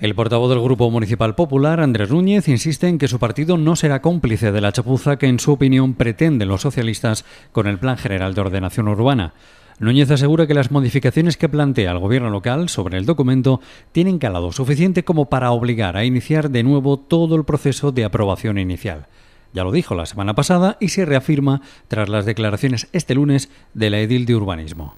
El portavoz del Grupo Municipal Popular, Andrés Núñez, insiste en que su partido no será cómplice de la chapuza que, en su opinión, pretenden los socialistas con el Plan General de Ordenación Urbana. Núñez asegura que las modificaciones que plantea el gobierno local sobre el documento tienen calado suficiente como para obligar a iniciar de nuevo todo el proceso de aprobación inicial. Ya lo dijo la semana pasada y se reafirma tras las declaraciones este lunes de la edil de urbanismo.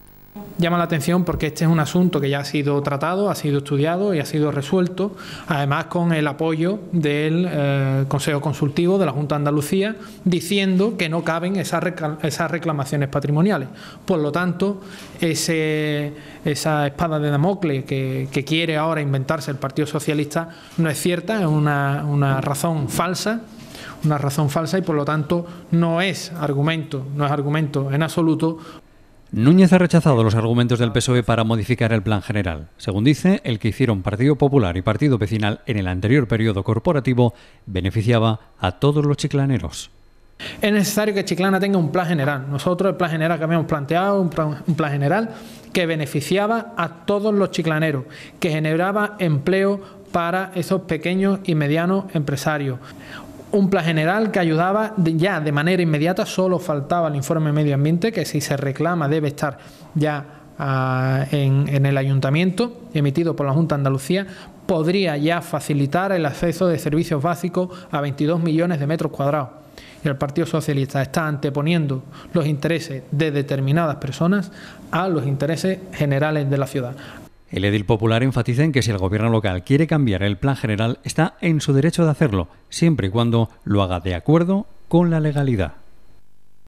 Llama la atención porque este es un asunto que ya ha sido tratado, ha sido estudiado y ha sido resuelto, además con el apoyo del eh, Consejo Consultivo de la Junta de Andalucía, diciendo que no caben esas, reclamaciones patrimoniales. Por lo tanto, ese, esa espada de Damocles que, quiere ahora inventarse el Partido Socialista no es cierta, es una, una razón falsa una razón falsa y por lo tanto no es argumento, no es argumento en absoluto Núñez ha rechazado los argumentos del PSOE para modificar el plan general. Según dice, el que hicieron Partido Popular y Partido Vecinal en el anterior periodo corporativo beneficiaba a todos los chiclaneros. Es necesario que Chiclana tenga un plan general. Nosotros el plan general que habíamos planteado, un plan, un plan general que beneficiaba a todos los chiclaneros, que generaba empleo para esos pequeños y medianos empresarios un plan general que ayudaba ya de manera inmediata, solo faltaba el informe medio ambiente, que si se reclama debe estar ya ah, en, el ayuntamiento, emitido por la Junta de Andalucía, podría ya facilitar el acceso de servicios básicos a 22 millones de metros cuadrados. Y el Partido Socialista está anteponiendo los intereses de determinadas personas a los intereses generales de la ciudad. El edil popular enfatiza en que si el gobierno local quiere cambiar el plan general, está en su derecho de hacerlo, siempre y cuando lo haga de acuerdo con la legalidad.